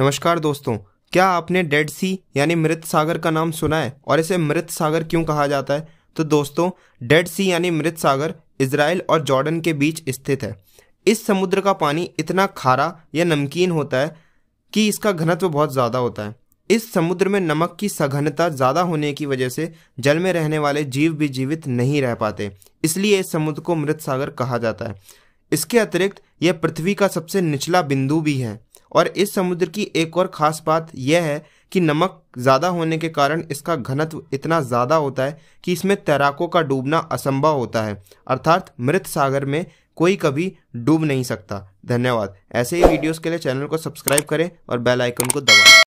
नमस्कार दोस्तों क्या आपने डेड सी यानी मृत सागर का नाम सुना है और इसे मृत सागर क्यों कहा जाता है तो दोस्तों डेड सी यानी मृत सागर इसराइल और जॉर्डन के बीच स्थित है इस समुद्र का पानी इतना खारा या नमकीन होता है कि इसका घनत्व बहुत ज़्यादा होता है इस समुद्र में नमक की सघनता ज़्यादा होने की वजह से जल में रहने वाले जीव भी जीवित नहीं रह पाते इसलिए इस समुद्र को मृत सागर कहा जाता है इसके अतिरिक्त यह पृथ्वी का सबसे निचला बिंदु भी है और इस समुद्र की एक और ख़ास बात यह है कि नमक ज़्यादा होने के कारण इसका घनत्व इतना ज़्यादा होता है कि इसमें तैराकों का डूबना असंभव होता है अर्थात मृत सागर में कोई कभी डूब नहीं सकता धन्यवाद ऐसे ही वीडियोस के लिए चैनल को सब्सक्राइब करें और बेल आइकन को दबाएं